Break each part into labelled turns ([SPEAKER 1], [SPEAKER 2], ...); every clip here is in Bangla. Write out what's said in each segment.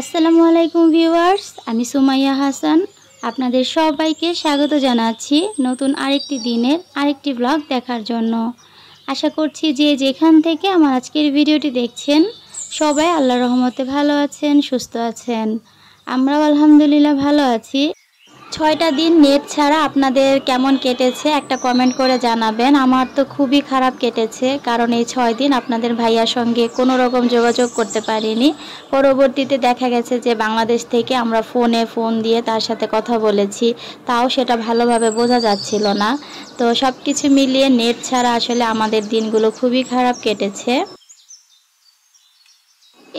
[SPEAKER 1] আসসালামু আলাইকুম ভিউয়ার্স আমি সুমাইয়া হাসান আপনাদের সবাইকে স্বাগত জানাচ্ছি নতুন আরেকটি দিনের আরেকটি ব্লগ দেখার জন্য আশা করছি যে যেখান থেকে আমার আজকের ভিডিওটি দেখছেন সবাই আল্লাহ রহমতে ভালো আছেন সুস্থ আছেন আমরাও আলহামদুলিল্লাহ ভালো আছি ছয়টা দিন নেট ছাড়া আপনাদের কেমন কেটেছে একটা কমেন্ট করে জানাবেন আমার তো খুবই খারাপ কেটেছে কারণ এই ছয় দিন আপনাদের ভাইয়ার সঙ্গে কোনো রকম যোগাযোগ করতে পারিনি পরবর্তীতে দেখা গেছে যে বাংলাদেশ থেকে আমরা ফোনে ফোন দিয়ে তার সাথে কথা বলেছি তাও সেটা ভালোভাবে বোঝা যাচ্ছিল না তো সব কিছু মিলিয়ে নেট ছাড়া আসলে আমাদের দিনগুলো খুবই খারাপ কেটেছে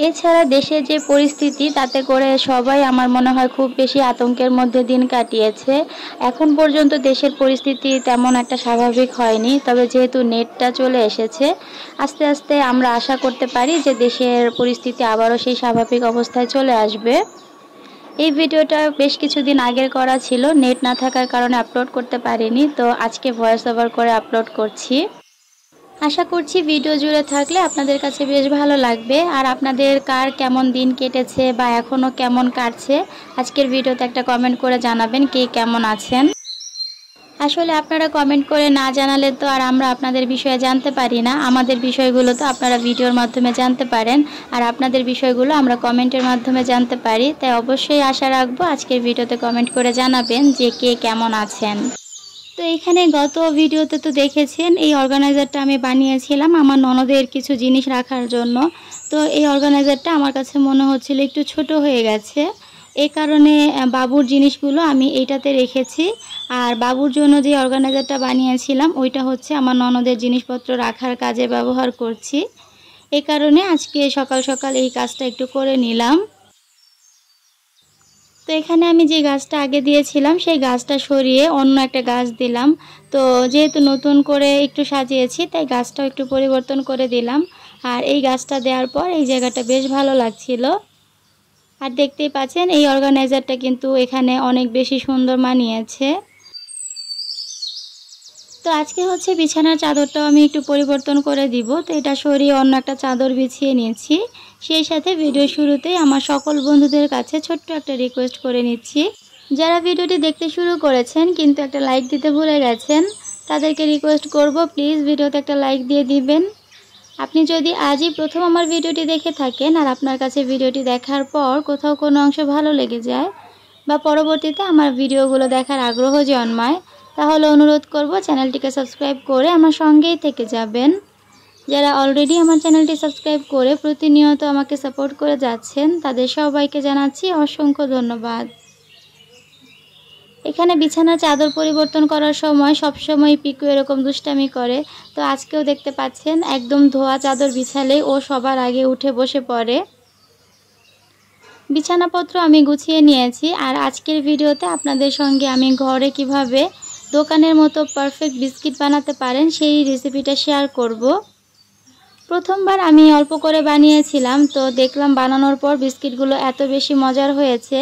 [SPEAKER 1] এছাড়া দেশের যে পরিস্থিতি তাতে করে সবাই আমার মনে হয় খুব বেশি আতঙ্কের মধ্যে দিন কাটিয়েছে এখন পর্যন্ত দেশের পরিস্থিতি তেমন একটা স্বাভাবিক হয়নি তবে যেহেতু নেটটা চলে এসেছে আস্তে আস্তে আমরা আশা করতে পারি যে দেশের পরিস্থিতি আবারও সেই স্বাভাবিক অবস্থায় চলে আসবে এই ভিডিওটা বেশ কিছুদিন আগের করা ছিল নেট না থাকার কারণে আপলোড করতে পারিনি তো আজকে ভয়েস ওভার করে আপলোড করছি আশা করছি ভিডিও জুড়ে থাকলে আপনাদের কাছে বেশ ভালো লাগবে আর আপনাদের কার কেমন দিন কেটেছে বা এখনও কেমন কাটছে আজকের ভিডিওতে একটা কমেন্ট করে জানাবেন কে কেমন আছেন আসলে আপনারা কমেন্ট করে না জানালে তো আর আমরা আপনাদের বিষয়ে জানতে পারি না আমাদের বিষয়গুলো তো আপনারা ভিডিওর মাধ্যমে জানতে পারেন আর আপনাদের বিষয়গুলো আমরা কমেন্টের মাধ্যমে জানতে পারি তাই অবশ্যই আশা রাখবো আজকের ভিডিওতে কমেন্ট করে জানাবেন যে কে কেমন আছেন তো এখানে গত ভিডিওতে তো দেখেছেন এই অর্গানাইজারটা আমি বানিয়েছিলাম আমার ননদের কিছু জিনিস রাখার জন্য তো এই অর্গানাইজারটা আমার কাছে মনে হচ্ছিল একটু ছোট হয়ে গেছে এই কারণে বাবুর জিনিসগুলো আমি এইটাতে রেখেছি আর বাবুর জন্য যে অর্গানাইজারটা বানিয়েছিলাম ওইটা হচ্ছে আমার ননদের জিনিসপত্র রাখার কাজে ব্যবহার করছি এ কারণে আজকে সকাল সকাল এই কাজটা একটু করে নিলাম তো এখানে আমি যে গাছটা আগে দিয়েছিলাম সেই গাছটা সরিয়ে অন্য একটা গাছ দিলাম তো যেহেতু নতুন করে একটু সাজিয়েছি তাই গাছটাও একটু পরিবর্তন করে দিলাম আর এই গাছটা দেওয়ার পর এই জায়গাটা বেশ ভালো লাগছিল আর দেখতেই পাচ্ছেন এই অর্গানাইজারটা কিন্তু এখানে অনেক বেশি সুন্দর মানিয়েছে তো আজকে হচ্ছে বিছানার চাদরটাও আমি একটু পরিবর্তন করে দিব তো এটা সরিয়ে অন্য একটা চাদর বিছিয়ে নিয়েছি সেই সাথে ভিডিও শুরুতেই আমার সকল বন্ধুদের কাছে ছোট্ট একটা রিকোয়েস্ট করে নিচ্ছি যারা ভিডিওটি দেখতে শুরু করেছেন কিন্তু একটা লাইক দিতে ভুলে গেছেন তাদেরকে রিকোয়েস্ট করব প্লিজ ভিডিওতে একটা লাইক দিয়ে দিবেন আপনি যদি আজই প্রথম আমার ভিডিওটি দেখে থাকেন আর আপনার কাছে ভিডিওটি দেখার পর কোথাও কোনো অংশ ভালো লেগে যায় বা পরবর্তীতে আমার ভিডিওগুলো দেখার আগ্রহ জন্মায় তাহলে অনুরোধ করব চ্যানেলটিকে সাবস্ক্রাইব করে আমার সঙ্গেই থেকে যাবেন যারা অলরেডি আমার চ্যানেলটি সাবস্ক্রাইব করে প্রতিনিয়ত আমাকে সাপোর্ট করে যাচ্ছেন তাদের সবাইকে জানাচ্ছি অসংখ্য ধন্যবাদ এখানে বিছানার চাদর পরিবর্তন করার সময় সবসময় পিকু এরকম দুষ্টামি করে তো আজকেও দেখতে পাচ্ছেন একদম ধোয়া চাদর বিছালে ও সবার আগে উঠে বসে পড়ে বিছানাপত্র আমি গুছিয়ে নিয়েছি আর আজকের ভিডিওতে আপনাদের সঙ্গে আমি ঘরে কিভাবে দোকানের মতো পারফেক্ট বিস্কিট বানাতে পারেন সেই রেসিপিটা শেয়ার করব প্রথমবার আমি অল্প করে বানিয়েছিলাম তো দেখলাম বানানোর পর বিস্কিটগুলো এত বেশি মজার হয়েছে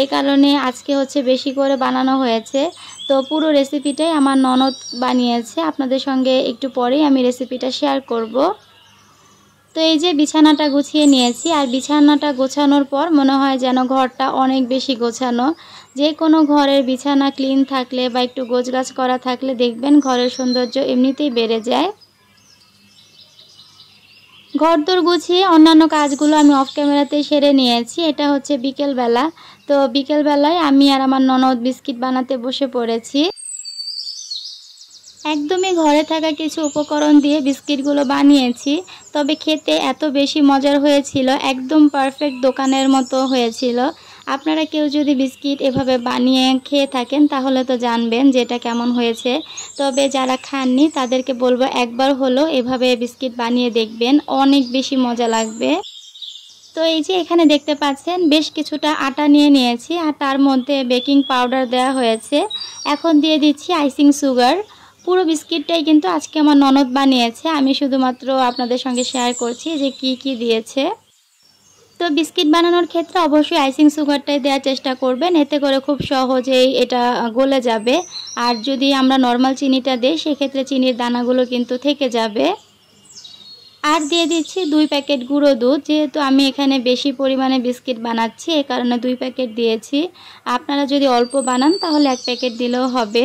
[SPEAKER 1] এই কারণে আজকে হচ্ছে বেশি করে বানানো হয়েছে তো পুরো রেসিপিটাই আমার ননদ বানিয়েছে আপনাদের সঙ্গে একটু পরেই আমি রেসিপিটা শেয়ার করব। তো এই যে বিছানাটা গুছিয়ে নিয়েছি আর বিছানাটা গোছানোর পর মনে হয় যেন ঘরটা অনেক বেশি গোছানো যে কোনো ঘরের বিছানা ক্লিন থাকলে বা একটু গোছগাছ করা থাকলে দেখবেন ঘরের সৌন্দর্য এমনিতেই বেড়ে যায় ঘর ঘরদোর গুছিয়ে অন্যান্য কাজগুলো আমি অফ ক্যামেরাতেই সেরে নিয়েছি এটা হচ্ছে বিকেলবেলা তো বিকেলবেলায় আমি আর আমার ননদ বিস্কিট বানাতে বসে পড়েছি একদমই ঘরে থাকা কিছু উপকরণ দিয়ে বিস্কিটগুলো বানিয়েছি তবে খেতে এত বেশি মজার হয়েছিল একদম পারফেক্ট দোকানের মতো হয়েছিল আপনারা কেউ যদি বিস্কিট এভাবে বানিয়ে খেয়ে থাকেন তাহলে তো জানবেন যে এটা কেমন হয়েছে তবে যারা খাননি তাদেরকে বলবো একবার হলো এভাবে বিস্কিট বানিয়ে দেখবেন অনেক বেশি মজা লাগবে তো এই যে এখানে দেখতে পাচ্ছেন বেশ কিছুটা আটা নিয়ে নিয়েছি আর তার মধ্যে বেকিং পাউডার দেওয়া হয়েছে এখন দিয়ে দিচ্ছি আইসিং সুগার পুরো বিস্কিটটাই কিন্তু আজকে আমার ননদ বানিয়েছে আমি শুধুমাত্র আপনাদের সঙ্গে শেয়ার করছি যে কি কি দিয়েছে তো বিস্কিট বানানোর ক্ষেত্রে অবশ্যই আইসিং সুগারটাই দেওয়ার চেষ্টা করবেন এতে করে খুব সহজেই এটা গলে যাবে আর যদি আমরা নর্মাল চিনিটা দিই সেক্ষেত্রে চিনির দানাগুলো কিন্তু থেকে যাবে আর দিয়ে দিচ্ছি দুই প্যাকেট গুঁড়ো দুধ যেহেতু আমি এখানে বেশি পরিমাণে বিস্কিট বানাচ্ছি এ কারণে দুই প্যাকেট দিয়েছি আপনারা যদি অল্প বানান তাহলে এক প্যাকেট দিলেও হবে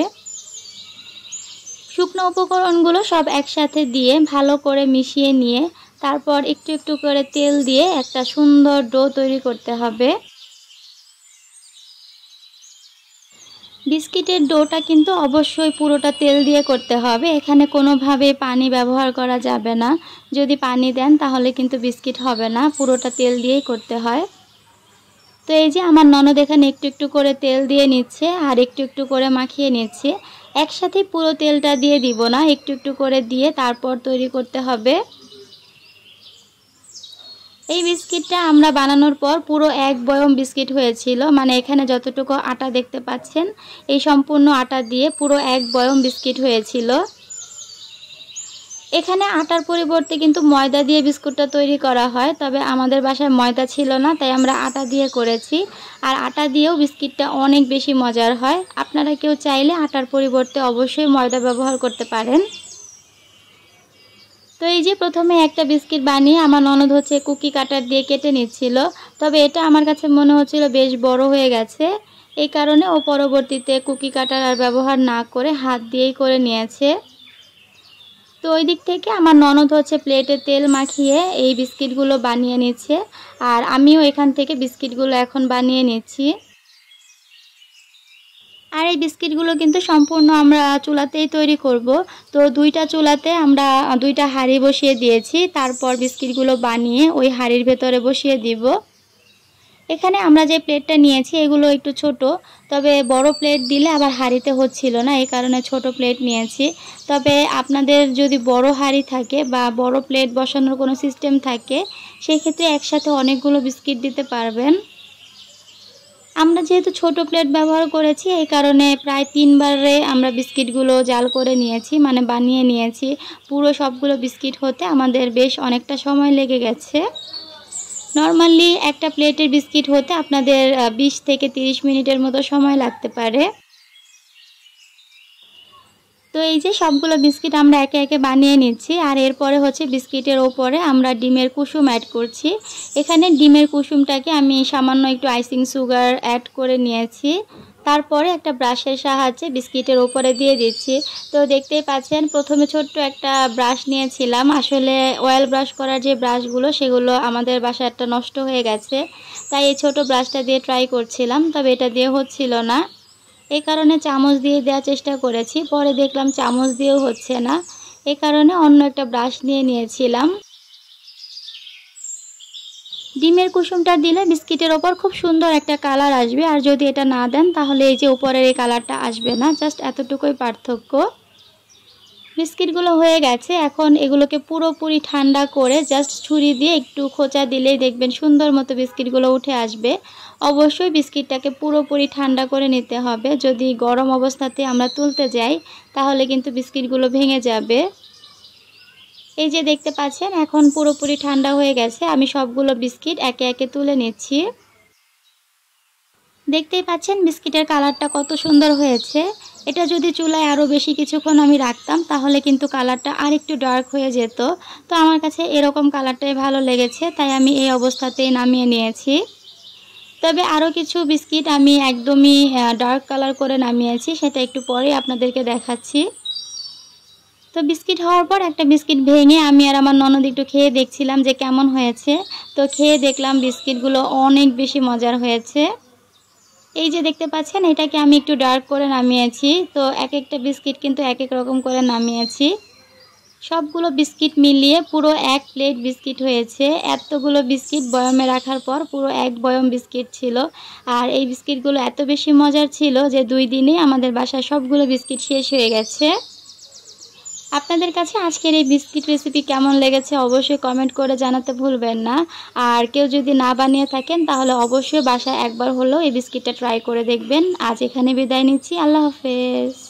[SPEAKER 1] শুকনো উপকরণগুলো সব একসাথে দিয়ে ভালো করে মিশিয়ে নিয়ে তারপর একটু একটু করে তেল দিয়ে একটা সুন্দর ডো তৈরি করতে হবে বিস্কিটের ডোটা কিন্তু অবশ্যই পুরোটা তেল দিয়ে করতে হবে এখানে কোনোভাবে পানি ব্যবহার করা যাবে না যদি পানি দেন তাহলে কিন্তু বিস্কিট হবে না পুরোটা তেল দিয়েই করতে হয় তো এই যে আমার ননদ এখানে একটু একটু করে তেল দিয়ে নিচ্ছে আর একটু একটু করে মাখিয়ে নিচ্ছে একসাথে পুরো তেলটা দিয়ে দিব না একটু একটু করে দিয়ে তারপর তৈরি করতে হবে এই বিস্কিটটা আমরা বানানোর পর পুরো এক বয়ম বিস্কিট হয়েছিল মানে এখানে যতটুকু আটা দেখতে পাচ্ছেন এই সম্পূর্ণ আটা দিয়ে পুরো এক বয়ম বিস্কিট হয়েছিল এখানে আটার পরিবর্তে কিন্তু ময়দা দিয়ে বিস্কুটটা তৈরি করা হয় তবে আমাদের বাসায় ময়দা ছিল না তাই আমরা আটা দিয়ে করেছি আর আটা দিয়েও বিস্কিটটা অনেক বেশি মজার হয় আপনারা কেউ চাইলে আটার পরিবর্তে অবশ্যই ময়দা ব্যবহার করতে পারেন তো এই যে প্রথমে একটা বিস্কিট বানিয়ে আমার ননদ হচ্ছে কুকি কাটার দিয়ে কেটে নিচ্ছিল তবে এটা আমার কাছে মনে হচ্ছিল বেশ বড় হয়ে গেছে এই কারণে ও পরবর্তীতে কুকি কাটার আর ব্যবহার না করে হাত দিয়েই করে নিয়েছে তো ওই দিক থেকে আমার ননদ হচ্ছে প্লেটে তেল মাখিয়ে এই বিস্কিটগুলো বানিয়ে নিচ্ছে আর আমিও এখান থেকে বিস্কিটগুলো এখন বানিয়ে নিচ্ছি আর এই বিস্কিটগুলো কিন্তু সম্পূর্ণ আমরা চুলাতেই তৈরি করব তো দুইটা চুলাতে আমরা দুইটা হাঁড়ি বসিয়ে দিয়েছি তারপর বিস্কিটগুলো বানিয়ে ওই হাঁড়ির ভেতরে বসিয়ে দিব এখানে আমরা যে প্লেটটা নিয়েছি এগুলো একটু ছোট তবে বড় প্লেট দিলে আবার হাঁড়িতে হচ্ছিল না এই কারণে ছোট প্লেট নিয়েছি তবে আপনাদের যদি বড় হাঁড়ি থাকে বা বড় প্লেট বসানোর কোনো সিস্টেম থাকে সেই ক্ষেত্রে একসাথে অনেকগুলো বিস্কিট দিতে পারবেন আমরা যেহেতু ছোট প্লেট ব্যবহার করেছি এই কারণে প্রায় তিনবারে আমরা বিস্কিটগুলো জাল করে নিয়েছি মানে বানিয়ে নিয়েছি পুরো সবগুলো বিস্কিট হতে আমাদের বেশ অনেকটা সময় লেগে গেছে নর্মালি একটা প্লেটের বিস্কিট হতে আপনাদের বিশ থেকে তিরিশ মিনিটের মতো সময় লাগতে পারে তো এই যে সবগুলো বিস্কিট আমরা একে একে বানিয়ে নিচ্ছি আর এরপরে হচ্ছে বিস্কিটের ওপরে আমরা ডিমের কুসুম অ্যাড করছি এখানে ডিমের কুসুমটাকে আমি সামান্য একটু আইসিং সুগার অ্যাড করে নিয়েছি তারপরে একটা ব্রাশের সাহায্যে বিস্কিটের ওপরে দিয়ে দিচ্ছি তো দেখতেই পাচ্ছেন প্রথমে ছোট্ট একটা ব্রাশ নিয়েছিলাম আসলে অয়েল ব্রাশ করার যে ব্রাশগুলো সেগুলো আমাদের বাসায় একটা নষ্ট হয়ে গেছে তাই এই ছোটো ব্রাশটা দিয়ে ট্রাই করছিলাম তবে এটা দিয়ে হচ্ছিল না এই কারণে চামচ দিয়ে দেওয়ার চেষ্টা করেছি পরে দেখলাম চামচ দিয়েও হচ্ছে না এ কারণে অন্য একটা ব্রাশ নিয়ে নিয়েছিলাম ডিমের কুসুমটা দিলে বিস্কিটের ওপর খুব সুন্দর একটা কালার আসবে আর যদি এটা না দেন তাহলে এই যে উপরের এই কালারটা আসবে না জাস্ট এতটুকুই পার্থক্য বিস্কিটগুলো হয়ে গেছে এখন এগুলোকে পুরোপুরি ঠান্ডা করে জাস্ট ছুরি দিয়ে একটু খোঁচা দিলেই দেখবেন সুন্দর মতো বিস্কিটগুলো উঠে আসবে অবশ্যই বিস্কিটটাকে পুরোপুরি ঠান্ডা করে নিতে হবে যদি গরম অবস্থাতে আমরা তুলতে যাই তাহলে কিন্তু বিস্কিটগুলো ভেঙে যাবে এই যে দেখতে পাচ্ছেন এখন পুরোপুরি ঠান্ডা হয়ে গেছে আমি সবগুলো বিস্কিট একে একে তুলে নিচ্ছি দেখতেই পাচ্ছেন বিস্কিটের কালারটা কত সুন্দর হয়েছে এটা যদি চুলায় আরও বেশি কিছুক্ষণ আমি রাখতাম তাহলে কিন্তু কালারটা আর একটু ডার্ক হয়ে যেত তো আমার কাছে এরকম কালারটাই ভালো লেগেছে তাই আমি এই অবস্থাতেই নামিয়ে নিয়েছি তবে আরও কিছু বিস্কিট আমি একদমই ডার্ক কালার করে নামিয়েছি সেটা একটু পরে আপনাদেরকে দেখাচ্ছি তো বিস্কিট হওয়ার পর একটা বিস্কিট ভেঙে আমি আর আমার ননদ একটু খেয়ে দেখছিলাম যে কেমন হয়েছে তো খেয়ে দেখলাম বিস্কিটগুলো অনেক বেশি মজার হয়েছে এই যে দেখতে পাচ্ছেন এটাকে আমি একটু ডার্ক করে নামিয়েছি তো এক একটা বিস্কিট কিন্তু এক এক রকম করে নামিয়েছি সবগুলো বিস্কিট মিলিয়ে পুরো এক প্লেট বিস্কিট হয়েছে এতগুলো বিস্কিট বয়মে রাখার পর পুরো এক বয়ম বিস্কিট ছিল আর এই বিস্কিটগুলো এত বেশি মজার ছিল যে দুই দিনে আমাদের বাসায় সবগুলো বিস্কিট শেষ হয়ে গেছে আপনাদের কাছে আজকের এই বিস্কিট রেসিপি কেমন লেগেছে অবশ্যই কমেন্ট করে জানাতে ভুলবেন না আর কেউ যদি না বানিয়ে থাকেন তাহলে অবশ্যই বাসায় একবার হলেও এই বিস্কিটটা ট্রাই করে দেখবেন আজ এখানে বিদায় নিচ্ছি আল্লাহ হাফেজ